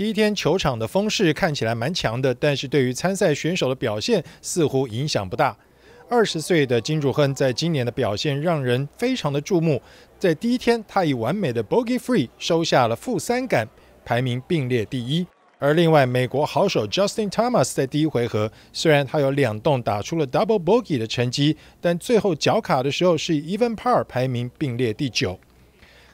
第一天球场的风势看起来蛮强的，但是对于参赛选手的表现似乎影响不大。二十岁的金主亨在今年的表现让人非常的注目，在第一天他以完美的 bogey free 收下了负三杆，排名并列第一。而另外美国好手 Justin Thomas 在第一回合虽然他有两洞打出了 double bogey 的成绩，但最后脚卡的时候是以 even par 排名并列第九。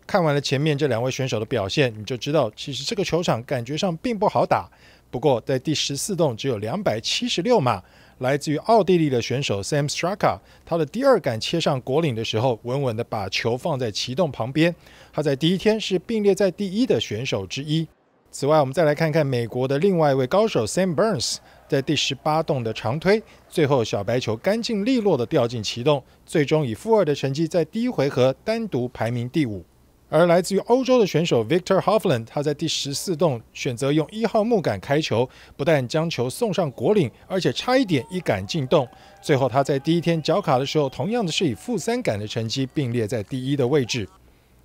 看完了前面这两位选手的表现，你就知道其实这个球场感觉上并不好打。不过在第十四洞只有两百七十六码，来自于奥地利的选手 Sam Straka，他的第二杆切上果岭的时候，稳稳的把球放在旗洞旁边。他在第一天是并列在第一的选手之一。此外，我们再来看看美国的另外一位高手 Sam Burns 在第十八洞的长推，最后小白球干净利落的掉进旗洞，最终以负二的成绩在第一回合单独排名第五。而来自于欧洲的选手 Victor h o f f l a n d 他在第十四洞选择用一号木杆开球，不但将球送上果岭，而且差一点一杆进洞。最后他在第一天脚卡的时候，同样的是以负三杆的成绩并列在第一的位置。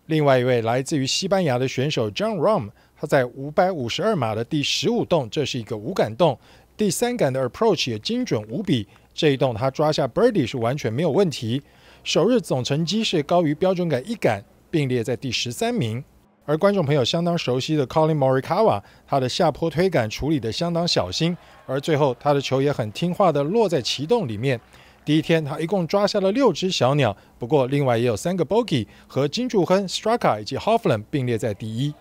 另外一位来自于西班牙的选手 John Rom，他在五百五十二码的第十五洞，这是一个无杆洞，第三杆的 approach 也精准无比。这一洞他抓下 birdie 是完全没有问题。首日总成绩是高于标准杆一杆。并列在第十三名，而观众朋友相当熟悉的 Colin Morikawa，他的下坡推杆处理得相当小心，而最后他的球也很听话地落在棋洞里面。第一天他一共抓下了六只小鸟，不过另外也有三个 bogey，和金柱亨、Straka 以及 Hoffman 并列在第一。